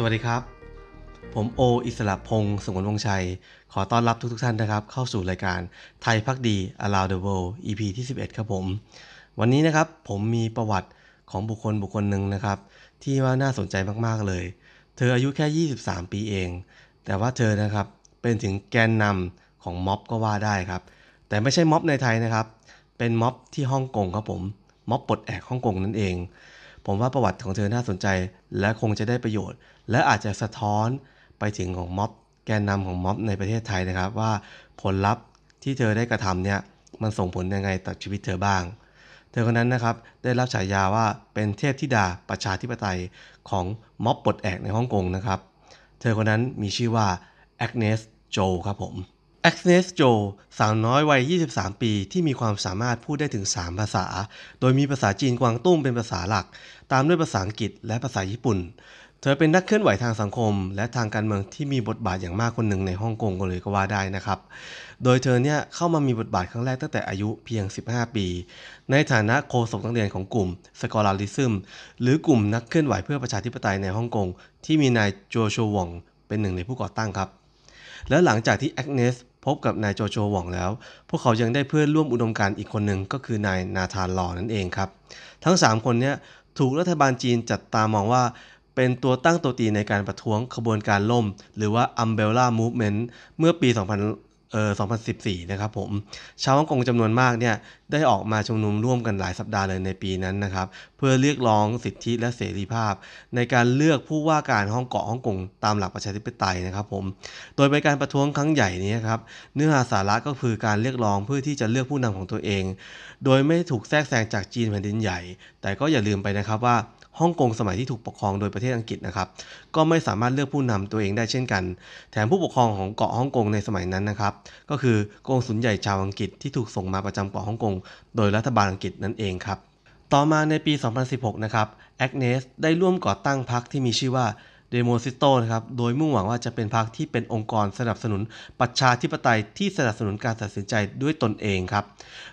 สวัสดีครับ ผมโออิสระพงศ์สงวนวงชัย ขอต้อนรับทุกทท่านนะครับ เข้าสู่รายการไทยพักดี a l l o w d the World EP ที่ 11 ครับผม วันนี้นะครับ ผมมีประวัติของบุคคลบุคคลหนึ่งนะครับ ที่ว่าน่าสนใจมากๆเลย เธออายุแค่ 23 ปีเอง แต่ว่าเธอนะครับ เป็นถึงแกนนำของม็อบก็ว่าได้ครับ แต่ไม่ใช่ม็อบในไทยนะครับเป็นม็อบที่ฮ่องกงครับผมม็อบปลดแอกฮ่องกงนั่นเองผมว่าประวัติของเธอน่าสนใจและคงจะได้ประโยชน์ และอาจจะสะท้อนไปถึงของม็อบแกนนำของม็อบในประเทศไทยนะครับ ว่าผลลัพธ์ที่เธอได้กระทำเนี่ยมันส่งผลยังไงต่อชีวิตเธอบ้าง เธอคนนั้นนะครับได้รับฉายาว่าเป็นเทพธิดาประชาธิปไตยของม็อบปลดแอกในฮ่องกงนะครับ เธอคนนั้นมีชื่อว่าแอกเนสโจครับผมแอกเนสโจสาวน้อยวัย 23 ปีที่มีความสามารถพูดได้ถึง 3 ภาษา โดยมีภาษาจีนกวางตุ้งเป็นภาษาหลัก ตามด้วยภาษาอังกฤษและภาษาญี่ปุ่น เธอเป็นนักเคลื่อนไหวทางสังคม และทางการเมืองที่มีบทบาทอย่างมากคนหนึ่งในฮ่องกงก็เลยก็ว่าได้นะครับ โดยเธอเนี่ยเข้ามามีบทบาทครั้งแรกตั้งแต่อายุเพียง 15 ปี ในฐานะโฆษกนักเรียนของกลุ่มสกอลาริซึมหรือกลุ่มนักเคลื่อนไหวเพื่อประชาธิปไตยในฮ่องกงที่มีนายโจโชวองเป็นหนึ่งในผู้ก่อตั้งครับและหลังจากที่แอกเนสพบกับนายโจโจหว่องแล้ว พวกเขายังได้เพื่อนร่วมอุดมการอีกคนหนึ่งก็คือนายนาธานลอนั่นเองครับ ทั้ง 3 คนนี้ถูกรัฐบาลจีนจับตามองว่า เป็นตัวตั้งตัวตีในการประท้วงขบวนการล่ม หรือว่า Umbrella Movement เมื่อปีเออ2014 นะครับผม ชาวฮ่องกงจำนวนมากเนี่ยได้ออกมาชุมนุมร่วมกันหลายสัปดาห์เลย ในปีนั้นนะครับ เพื่อเรียกร้องสิทธิและเสรีภาพ ในการเลือกผู้ว่าการฮ่องเกาะฮ่องกงตามหลักประชาธิปไตยนะครับผมโดยเป็นการประท้วงครั้งใหญ่นี้ครับเนื้อหาสาระก็คือการเรียกร้องเพื่อที่จะเลือกผู้นำของตัวเอง โดยไม่ถูกแทรกแซงจากจีนแผ่นดินใหญ่ แต่ก็อย่าลืมไปนะครับว่าฮ่องกงสมัยที่ถูกปกครองโดยประเทศอังกฤษนะครับก็ไม่สามารถเลือกผู้นำตัวเองได้เช่นกัน แถมผู้ปกครองของเกาะฮ่องกงในสมัยนั้นนะครับก็คือกองสุนใหญ่ชาวอังกฤษที่ ถูกส่งมาประจำเกาะฮ่องกงโดยรัฐบาลอังกฤษนั่นเองครับต่อมาในปี 2016 นะครับแอกเนสได้ร่วมก่อตั้งพรรคที่มีชื่อว่าเดโมซิโตนะครับ โดยมุ่งหวังว่าจะเป็นพรรคที่เป็นองค์กรสนับสนุนประชาธิปไตยที่สนับสนุนการตัดสินใจด้วยตนเองครับ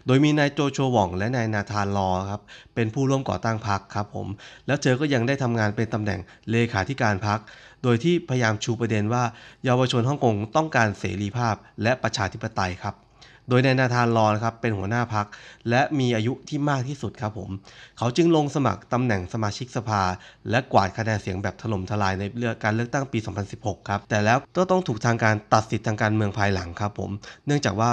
โดยมีนายโจโชว่องและนายนาธานลอครับ เป็นผู้ร่วมก่อตั้งพรรคครับผม แล้วเธอก็ยังได้ทำงานเป็นตำแหน่งเลขาธิการพรรค โดยที่พยายามชูประเด็นว่า เยาวชนฮ่องกงต้องการเสรีภาพและประชาธิปไตยครับโดยนายนาธานรอนครับเป็นหัวหน้าพัก และมีอายุที่มากที่สุดครับผม เขาจึงลงสมัครตำแหน่งสมาชิกสภา และกวาดคะแนนเสียงแบบถล่มทลายในเลือกการเลือกตั้งปี 2016 ครับ แต่แล้วก็ต้องถูกทางการตัดสิทธิทางการเมืองภายหลังครับผม เนื่องจากว่า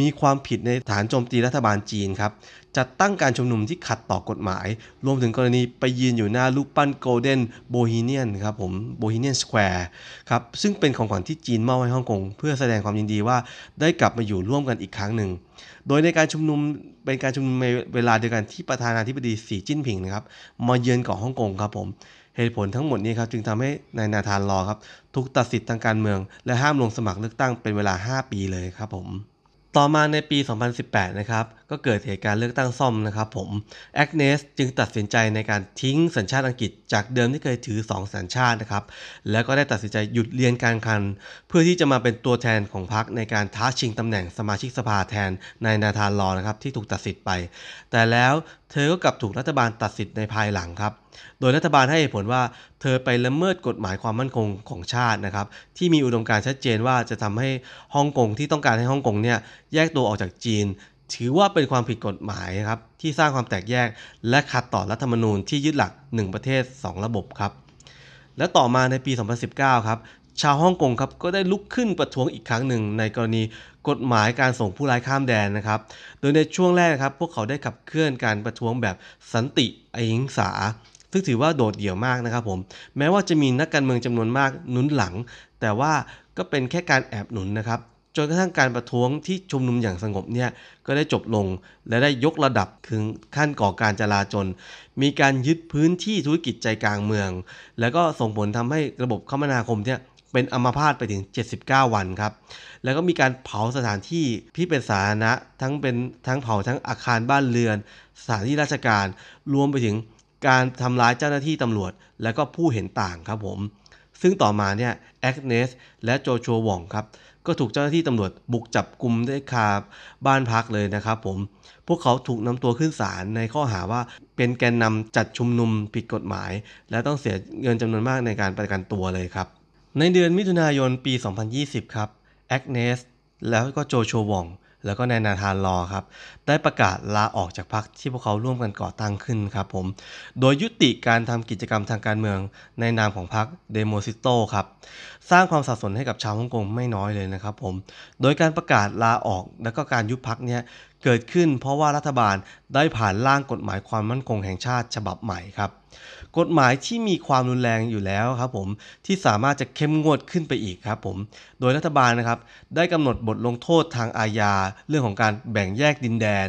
มีความผิดในฐานโจมตีรัฐบาลจีนครับจัดตั้งการชุมนุมที่ขัดต่อกฎหมาย รวมถึงกรณีไปยืนอยู่หน้ารูปปั้นโกลเด้นโบฮีเนียนครับผม โบฮีเนียนสแควร์ครับ ซึ่งเป็นของขวัญที่จีนมอบให้ฮ่องกงเพื่อแสดงความยินดีว่าได้กลับมาอยู่ร่วมกันอีกครั้งหนึ่ง โดยในการชุมนุมเป็นการชุมนุมในเวลาเดียวกันที่ประธานาธิบดีสีจิ้นผิงนะครับ มาเยือนเกาะฮ่องกงครับผม เหตุผลทั้งหมดนี้ครับจึงทำให้นายนาธานรอครับถูกตัดสิทธิ์ทางการเมืองและห้ามลงสมัครเลือกตั้งเป็นเวลา 5 ปีเลยครับผม ต่อมาในปี2018นะครับก็เกิดเหตุการณ์เลือกตั้งซ่อมนะครับผมแอคเนสจึงตัดสินใจในการทิ้งสัญชาติอังกฤษจากเดิมที่เคยถือ 2 สัญชาตินะครับ แล้วก็ได้ตัดสินใจหยุดเรียนการคัน เพื่อที่จะมาเป็นตัวแทนของพรรคในการท้าชิงตำแหน่งสมาชิกสภาแทนนายนาธานลอนะครับที่ถูกตัดสิทธิ์ไป แต่แล้วเธอก็กลับถูกรัฐบาลตัดสิทธิ์ในภายหลังครับ โดยรัฐบาลให้ผลว่า เธอไปละเมิดกฎหมายความมั่นคงของชาตินะครับที่มีอุดมการชัดเจนว่าจะทำให้ฮ่องกงที่ต้องการให้ฮ่องกงเนี่ยแยกตัวออกจากจีนถือว่าเป็นความผิดกฎหมายครับ ที่สร้างความแตกแยก และขัดต่อรัฐธรรมนูญที่ยึดหลัก 1 ประเทศ 2 ระบบครับ และต่อมาในปี 2019 ครับ ชาวฮ่องกงครับ ก็ได้ลุกขึ้นประท้วงอีกครั้งหนึ่ง ในกรณีกฎหมายการส่งผู้ร้ายข้ามแดนนะครับ โดยในช่วงแรกครับ พวกเขาได้ขับเคลื่อนการประท้วงแบบสันติอิงสาซึ่งถือว่าโดดเดี่ยวมากนะครับผมแม้ว่าจะมีนักการเมืองจำนวนมากนุนหลัง แต่ว่าก็เป็นแค่การแอบหนุนนะครับจนกระทั่งการประท้วงที่ชุมนุมอย่างสงบเนี่ยก็ได้จบลง และได้ยกระดับถึงขั้นก่อการจลาจล มีการยึดพื้นที่ธุรกิจใจกลางเมือง แล้วก็ส่งผลทำให้ระบบคมนาคมเนี่ยเป็นอัมาพาตไปถึง 79 วันครับ แล้วก็มีการเผาสถานที่ที่เป็นสาธารณะทั้งเป็นทั้งเผาทั้งอาคารบ้านเรือนสถานที่ราชการรวมไปถึงการทำร้ายเจ้าหน้าที่ตำรวจและก็ผู้เห็นต่างครับผมซึ่งต่อมาเนี่ยแอคเนสและโจชจวองครับก็ถูกเจ้าหน้าที่ตำรวจบุกจับกลุ่มได้คาบ้านพักเลยนะครับผม พวกเขาถูกนำตัวขึ้นศาลในข้อหาว่าเป็นแกนนำจัดชุมนุมผิดกฎหมาย และต้องเสียเงินจำนวนมากในการประกันตัวเลยครับ ในเดือนมิถุนายนปี 2020 ครับ แอกเนส แล้วก็โจโชวองแล้วก็นายนาธานลอครับ ได้ประกาศลาออกจากพรรคที่พวกเขาร่วมกันก่อตั้งขึ้นครับผม โดยยุติการทำกิจกรรมทางการเมือง ในนามของพรรคเดโมซิโตครับ สร้างความสับสนให้กับชาวฮ่องกงไม่น้อยเลยนะครับผม โดยการประกาศลาออกและก็การยุบพรรคเนี่ยเกิดขึ้นเพราะว่ารัฐบาลได้ผ่านร่างกฎหมายความมั่นคงแห่งชาติฉบับใหม่ครับ กฎหมายที่มีความรุนแรงอยู่แล้วครับผมที่สามารถจะเข้มงวดขึ้นไปอีกครับผม โดยรัฐบาลนะครับได้กำหนดบทลงโทษทางอาญาเรื่องของการแบ่งแยกดินแดน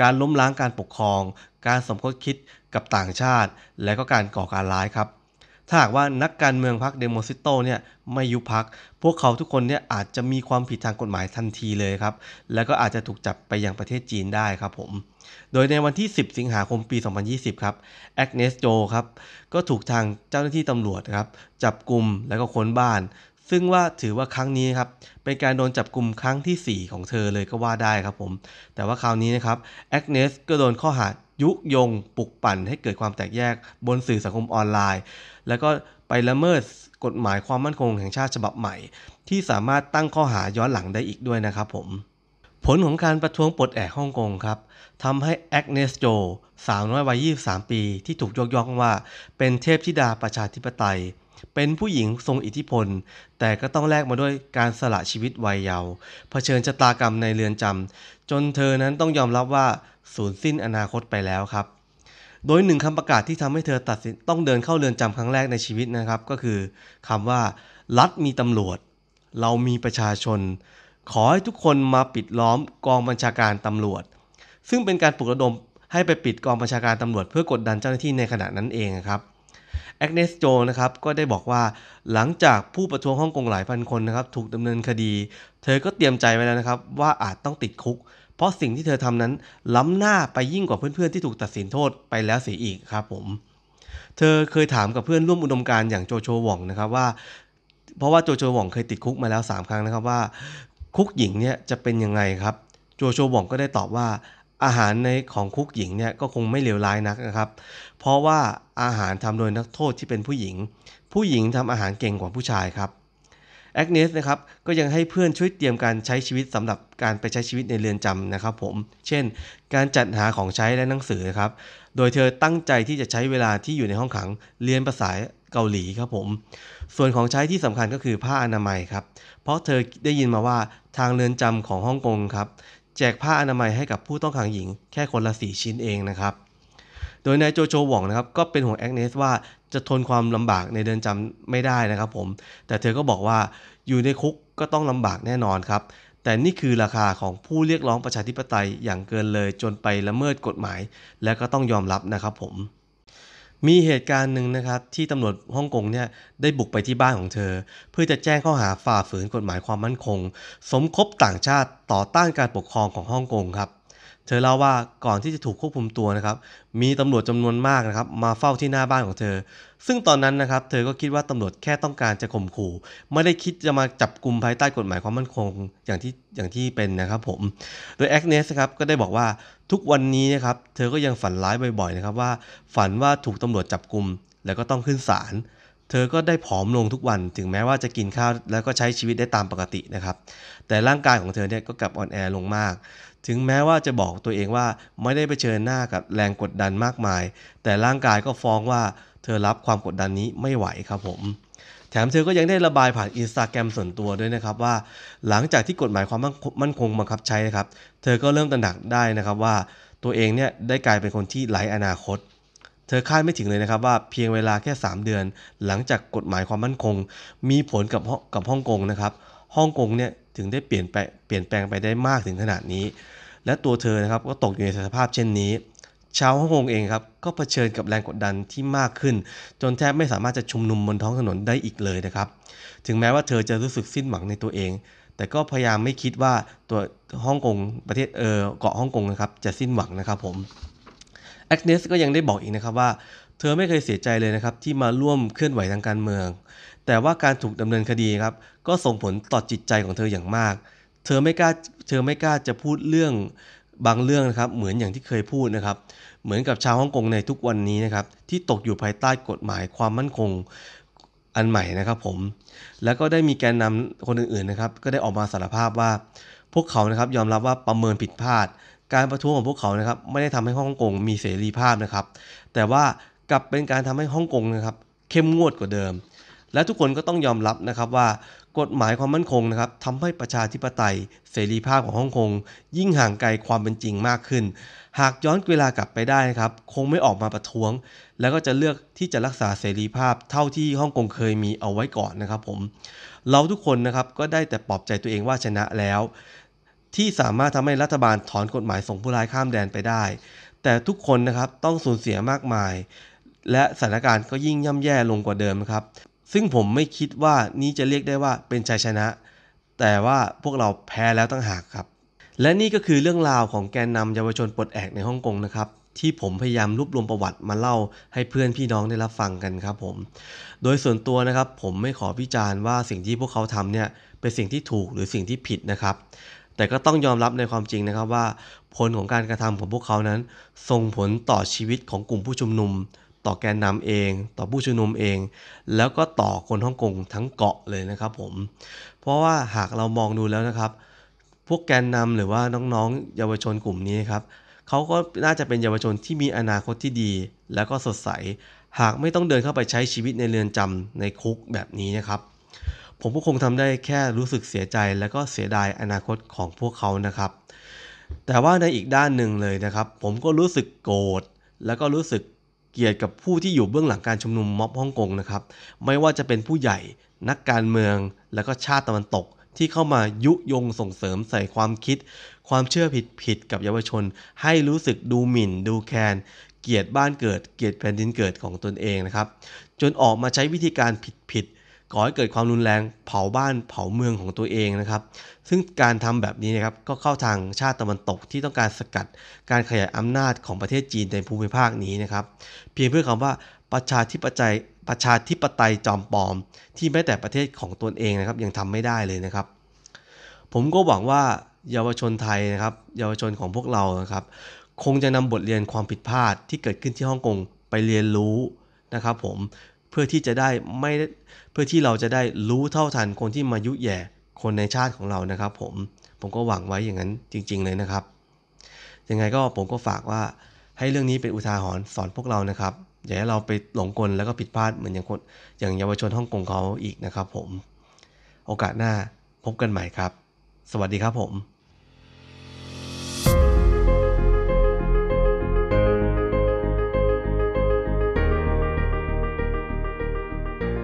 การล้มล้างการปกครอง การสมคบคิดกับต่างชาติ และก็การก่อการร้ายครับถ้าหากว่านักการเมืองพรรคเดโมซิโตเนี่ยไม่ยุบพรรค พวกเขาทุกคนเนี่ยอาจจะมีความผิดทางกฎหมายทันทีเลยครับ แล้วก็อาจจะถูกจับไปยังประเทศจีนได้ครับผม โดยในวันที่ 10 สิงหาคมปี 2020 ครับแอกเนส โจครับ ก็ถูกทางเจ้าหน้าที่ตำรวจครับจับกลุ่มแล้วก็ค้นบ้านซึ่งว่าถือว่าครั้งนี้ครับ เป็นการโดนจับกลุ่มครั้งที่ 4 ของเธอเลยก็ว่าได้ครับผม แต่ว่าคราวนี้นะครับแอกเนสก็โดนข้อหายุยงปลุกปั่นให้เกิดความแตกแยกบนสื่อสังคมออนไลน์ แล้วก็ไปละเมิดกฎหมายความมั่นคงแห่งชาติฉบับใหม่ ที่สามารถตั้งข้อหาย้อนหลังได้อีกด้วยนะครับผม ผลของการประท้วงปลดแอกฮ่องกงครับทำให้แอกเนสโจสาวน้อยวัย23 ปี ที่ถูกยกย่องว่า เป็นเทพธิดาประชาธิปไตยเป็นผู้หญิงทรงอิทธิพล แต่ก็ต้องแลกมาด้วยการสละชีวิตวัยเยาว์เผชิญชะตากรรมในเรือนจำจนเธอนั้นต้องยอมรับว่าสูญสิ้นอนาคตไปแล้วครับ โดยหนึ่งคำประกาศที่ทำให้เธอตัดสินต้องเดินเข้าเรือนจำครั้งแรกในชีวิตนะครับ ก็คือคำว่ารัฐมีตำรวจ เรามีประชาชน ขอให้ทุกคนมาปิดล้อมกองบัญชาการตำรวจ ซึ่งเป็นการปลุกระดมให้ไปปิดกองบัญชาการตำรวจ เพื่อกดดันเจ้าหน้าที่ในขณะนั้นเองครับแอกเนสโจนะครับก็ได้บอกว่าหลังจากผู้ประท้วงฮ่องกงหลายพันคนนะครับถูกดำเนินคดี เธอก็เตรียมใจไว้แล้วนะครับว่าอาจต้องติดคุก เพราะสิ่งที่เธอทำนั้นล้ำหน้าไปยิ่งกว่าเพื่อนๆที่ถูกตัดสินโทษไปแล้วเสียอีกครับผม เธอเคยถามกับเพื่อนร่วมอุดมการณ์อย่างโจโฉวองนะครับว่า เพราะว่าโจโฉวองเคยติดคุกมาแล้ว 3 ครั้งนะครับว่า คุกหญิงเนี่ยจะเป็นยังไงครับโจโฉวองก็ได้ตอบว่าอาหารในของคุกหญิงเนี่ยก็คงไม่เลวร้ายนักนะครับ เพราะว่าอาหารทำโดยนักโทษที่เป็นผู้หญิง ผู้หญิงทำอาหารเก่งกว่าผู้ชายครับแอกเนสนะครับก็ยังให้เพื่อนช่วยเตรียมการใช้ชีวิตสำหรับการไปใช้ชีวิตในเรือนจำนะครับผม เช่นการจัดหาของใช้และหนังสือนะครับ โดยเธอตั้งใจที่จะใช้เวลาที่อยู่ในห้องขังเรียนภาษาเกาหลีครับผม ส่วนของใช้ที่สำคัญก็คือผ้าอนามัยครับ เพราะเธอได้ยินมาว่าทางเรือนจำของฮ่องกงครับแจกผ้าอนามัยให้กับผู้ต้องขังหญิง แค่คนละสีชิ้นเองนะครับ โดยนายโจโจหวองนะครับ ก็เป็นห่วงแอคเนสว่าจะทนความลำบากในเดือนจำไม่ได้นะครับผม แต่เธอก็บอกว่าอยู่ในคุกก็ต้องลำบากแน่นอนครับ แต่นี่คือราคาของผู้เรียกร้องประชาธิปไตยอย่างเกินเลยจนไปละเมิดกฎหมาย และก็ต้องยอมรับนะครับผมมีเหตุการณ์หนึ่งนะครับ ที่ตำรวจฮ่องกงเนี่ยได้บุกไปที่บ้านของเธอ เพื่อจะแจ้งข้อหาฝ่าฝืนกฎหมายความมั่นคง สมคบต่างชาติต่อต้านการปกครองของฮ่องกงครับเธอเล่าว่าก่อนที่จะถูกควบคุมตัวนะครับ มีตำรวจจำนวนมากนะครับมาเฝ้าที่หน้าบ้านของเธอ ซึ่งตอนนั้นนะครับเธอก็คิดว่าตำรวจแค่ต้องการจะข่มขู่ไม่ได้คิดจะมาจับกลุ่มภายใต้กฎหมายความมั่นคงอย่างที่อย่างที่เป็นนะครับผมโดยแอคเนสครับก็ได้บอกว่าทุกวันนี้นะครับเธอก็ยังฝันร้ายบ่อยๆนะครับว่าฝันว่าถูกตำรวจจับกลุ่มแล้วก็ต้องขึ้นศาลเธอก็ได้ผอมลงทุกวัน ถึงแม้ว่าจะกินข้าวแล้วก็ใช้ชีวิตได้ตามปกตินะครับแต่ร่างกายของเธอเนี่ยก็กลับอ่อนแอลงมากถึงแม้ว่าจะบอกตัวเองว่าไม่ได้ไปเชิญหน้ากับแรงกดดันมากมาย แต่ร่างกายก็ฟ้องว่าเธอรับความกดดันนี้ไม่ไหวครับผมแถมเธอก็ยังได้ระบายผ่านอินสตาแกรมส่วนตัวด้วยนะครับว่าหลังจากที่กฎหมายความมั่นคงบังคับใช้นะครับเธอ ก็เริ่มตระหนักได้นะครับว่าตัวเองเนี่ยได้กลายเป็นคนที่ไร้อนาคต เธอคาดไม่ถึงเลยนะครับว่าเพียงเวลาแค่ 3 เดือน หลังจากกฎหมายความมั่นคง มีผลกับกับฮ่องกงนะครับฮ่องกงเนี่ยถึงได้เปลี่ยนแปเปลี่ยนแปลงไปได้มากถึงขนาดนี้ และตัวเธอนะครับก็ตกอยู่ในสภาพเช่นนี้ชาวฮ่องกงเองครับก็เผชิญกับแรงกดดันที่มากขึ้น จนแทบไม่สามารถจะชุมนุมบนท้องถนนได้อีกเลยนะครับ ถึงแม้ว่าเธอจะรู้สึกสิ้นหวังในตัวเอง แต่ก็พยายามไม่คิดว่าตัวฮ่องกงประเทศเออเกาะฮ่องกงนะครับจะสิ้นหวังนะครับผมแอคเนสก็ยังได้บอกอีกนะครับว่า เธอไม่เคยเสียใจเลยนะครับที่มาร่วมเคลื่อนไหวทางการเมืองแต่ว่าการถูกดำเนินคดีครับก็ส่งผลต่อจิตใจของเธออย่างมาก เธอไม่กล้าเธอไม่กล้าจะพูดเรื่องบางเรื่องนะครับเหมือนอย่างที่เคยพูดนะครับเหมือนกับชาวฮ่องกงในทุกวันนี้นะครับที่ตกอยู่ภายใต้กฎหมายความมั่นคงอันใหม่นะครับผมแล้วก็ได้มีแกนนำคนอื่น ๆ นะครับก็ได้ออกมาสารภาพว่า พวกเขานะครับยอมรับว่าประเมินผิดพลาด การประท้วงของพวกเขานะครับไม่ได้ทำให้ฮ่องกงมีเสรีภาพนะครับ แต่ว่ากลับเป็นการทำให้ฮ่องกงนะครับเข้มงวดกว่าเดิมและทุกคนก็ต้องยอมรับนะครับว่ากฎหมายความมั่นคงนะครับทำให้ประชาธิปไตย เสรีภาพของฮ่องกงยิ่งห่างไกลความเป็นจริงมากขึ้น หากย้อนเวลากลับไปได้นะครับ คงไม่ออกมาประท้วง แล้วก็จะเลือกที่จะรักษาเสรีภาพเท่าที่ฮ่องกงเคยมีเอาไว้ก่อนนะครับผม เราทุกคนนะครับก็ได้แต่ปลอบใจตัวเองว่าชนะแล้ว ที่สามารถทำให้รัฐบาลถอนกฎหมายส่งผู้ร้ายข้ามแดนไปได้ แต่ทุกคนนะครับต้องสูญเสียมากมาย และสถานการณ์ก็ยิ่งย่ำแย่ลงกว่าเดิมครับซึ่งผมไม่คิดว่านี้จะเรียกได้ว่าเป็นชัยชนะ แต่ว่าพวกเราแพ้แล้วตั้งหากครับ และนี่ก็คือเรื่องราวของแกนนำเยาวชนปลดแอกในฮ่องกงนะครับ ที่ผมพยายามรวบรวมประวัติมาเล่าให้เพื่อนพี่น้องได้รับฟังกันครับผม โดยส่วนตัวนะครับผมไม่ขอวิจารณ์ว่าสิ่งที่พวกเขาทำเนี่ยเป็นสิ่งที่ถูกหรือสิ่งที่ผิดนะครับ แต่ก็ต้องยอมรับในความจริงนะครับว่า ผลของการกระทำของพวกเขานั้นส่งผลต่อชีวิตของกลุ่มผู้ชุมนุมต่อแกนนำเอง ต่อผู้ชุมนุมเอง แล้วก็ต่อคนฮ่องกงทั้งเกาะเลยนะครับผม เพราะว่าหากเรามองดูแล้วนะครับ พวกแกนนำหรือว่าน้องๆ เยาวชนกลุ่มนี้ครับ เขาก็น่าจะเป็นเยาวชนที่มีอนาคตที่ดี แล้วก็สดใส หากไม่ต้องเดินเข้าไปใช้ชีวิตในเรือนจำในคุกแบบนี้นะครับ ผมก็คงทำได้แค่รู้สึกเสียใจและก็เสียดายอนาคตของพวกเขานะครับ แต่ว่าในอีกด้านหนึ่งเลยนะครับ ผมก็รู้สึกโกรธ แล้วก็รู้สึกเกียรติกับผู้ที่อยู่เบื้องหลังการชุมนุมม็อบฮ่องกงนะครับไม่ว่าจะเป็นผู้ใหญ่นักการเมือง และก็ชาติตะวันตก ที่เข้ามายุยงส่งเสริมใส่ความคิด ความเชื่อผิดผิดกับเยาวชน ให้รู้สึกดูหมิ่น ดูแคลนเกียรติบ้านเกิดเกียรติแผ่นดินเกิดของตนเองนะครับจนออกมาใช้วิธีการผิดผิดก่อให้เกิดความรุนแรงเผาบ้านเผาเมืองของตัวเองนะครับ ซึ่งการทำแบบนี้นะครับก็เข้าทางชาติตะวันตกที่ต้องการสกัดการขยายอำนาจของประเทศจีนในภูมิภาคนี้นะครับ เพียงเพื่อคำว่าประชาธิปไตยประชาธิปไตยจอมปลอม ที่แม้แต่ประเทศของตนเองนะครับยังทำไม่ได้เลยนะครับ ผมก็หวังว่าเยาวชนไทยนะครับเยาวชนของพวกเรานะครับ คงจะนำบทเรียนความผิดพลาดที่เกิดขึ้นที่ฮ่องกงไปเรียนรู้นะครับผมพื่อที่จะได้ไม่เพื่อที่เราจะได้รู้เท่าทันคนที่มายุแย่คนในชาติของเรานะครับ ผม ผมก็หวังไว้อย่างนั้นจริงๆเลยนะครับ ยังไงก็ผมก็ฝากว่าให้เรื่องนี้เป็นอุทาหรณ์สอนพวกเรานะครับ อย่าให้เราไปหลงกลแล้วก็ผิดพลาดเหมือนอย่างคนอย่างเยาวชนฮ่องกงเขาอีกนะครับผม โอกาสหน้าพบกันใหม่ครับ สวัสดีครับผม